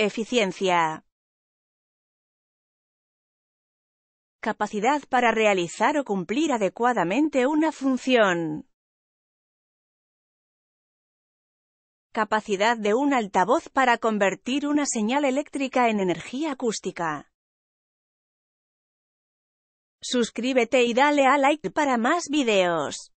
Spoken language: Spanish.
Eficiencia. Capacidad para realizar o cumplir adecuadamente una función. Capacidad de un altavoz para convertir una señal eléctrica en energía acústica. Suscríbete y dale a like para más videos.